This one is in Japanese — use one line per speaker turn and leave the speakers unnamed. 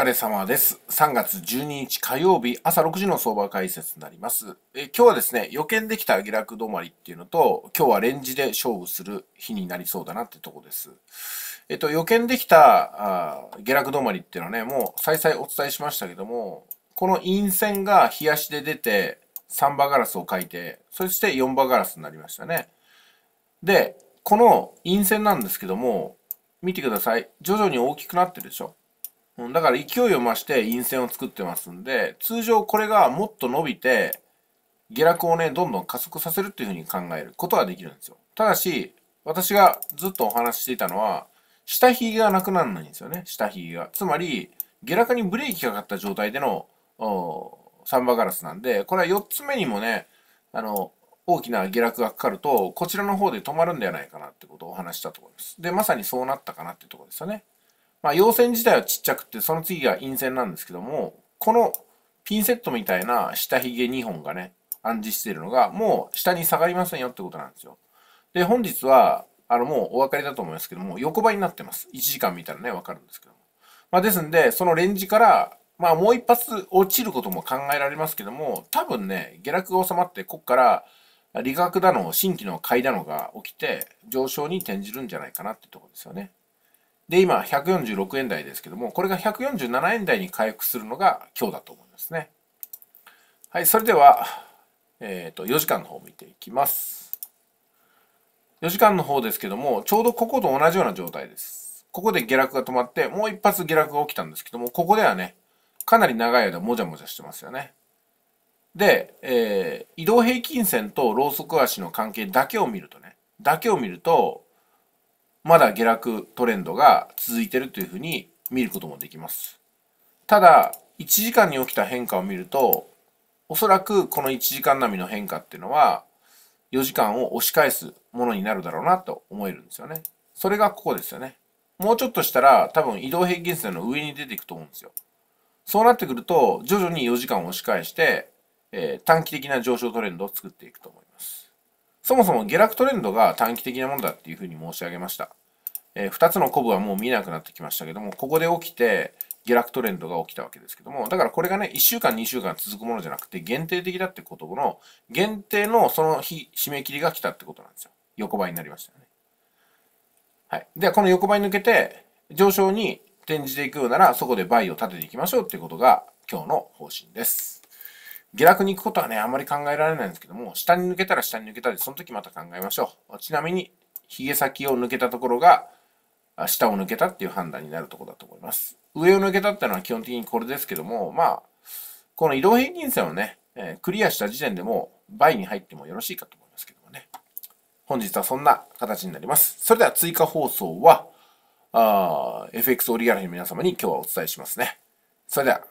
疲れ様です。3月12日火曜日朝6時の相場解説になります。え今日はですね、予見できた下落止まりっていうのと、今日はレンジで勝負する日になりそうだなってとこです。えっと、予見できたあ下落止まりっていうのはね、もう再々お伝えしましたけども、この陰線が冷やしで出て、3場ガラスを書いて、そして4場ガラスになりましたね。で、この陰線なんですけども、見てください。徐々に大きくなってるでしょ。うん、だから勢いを増して陰線を作ってますんで、通常これがもっと伸びて、下落をね、どんどん加速させるっていうふうに考えることができるんですよ。ただし、私がずっとお話ししていたのは、下髭がなくならないんですよね、下髭が。つまり、下落にブレーキかかった状態での、サンバガラスなんで、これは4つ目にもね、あの、大きな下落がかかると、こちらの方で止まるんではないかなってことをお話したところです。で、まさにそうなったかなってところですよね。まあ、陽線自体はちっちゃくて、その次が陰線なんですけども、このピンセットみたいな下髭2本がね、暗示しているのが、もう下に下がりませんよってことなんですよ。で、本日は、あの、もうお分かりだと思いますけども、横ばいになってます。1時間見たらね、わかるんですけども。まあ、ですんで、そのレンジから、まあ、もう一発落ちることも考えられますけども、多分ね、下落が収まって、こっから、理学だの、新規の買いだのが起きて、上昇に転じるんじゃないかなってとこですよね。で、今146円台ですけども、これが147円台に回復するのが今日だと思いますね。はい、それでは、えっ、ー、と、4時間の方を見ていきます。4時間の方ですけども、ちょうどここと同じような状態です。ここで下落が止まって、もう一発下落が起きたんですけども、ここではね、かなり長い間もじゃもじゃしてますよね。で、えー、移動平均線とローソク足の関係だけを見るとね、だけを見ると、まだ下落トレンドが続いてるというふうに見ることもできます。ただ、1時間に起きた変化を見ると、おそらくこの1時間並みの変化っていうのは、4時間を押し返すものになるだろうなと思えるんですよね。それがここですよね。もうちょっとしたら多分移動平均線の上に出ていくと思うんですよ。そうなってくると徐々に4時間を押し返して、えー、短期的な上昇トレンドを作っていくと思います。そもそも下落トレンドが短期的なものだっていうふうに申し上げました。えー、2つのコブはもう見なくなってきましたけども、ここで起きて下落トレンドが起きたわけですけども、だからこれがね、1週間、2週間続くものじゃなくて、限定的だってことの、限定のその日、締め切りが来たってことなんですよ。横ばいになりましたよね。はい。では、この横ばい抜けて、上昇に転じていくようなら、そこでバイを立てていきましょうってことが、今日の方針です。下落に行くことはね、あんまり考えられないんですけども、下に抜けたら下に抜けたで、その時また考えましょう。ちなみに、髭先を抜けたところが、下を抜けたっていう判断になるところだと思います。上を抜けたってのは基本的にこれですけども、まあ、この移動平均線をね、えー、クリアした時点でも倍に入ってもよろしいかと思いますけどもね。本日はそんな形になります。それでは追加放送は、FX オリガルヒの皆様に今日はお伝えしますね。それでは。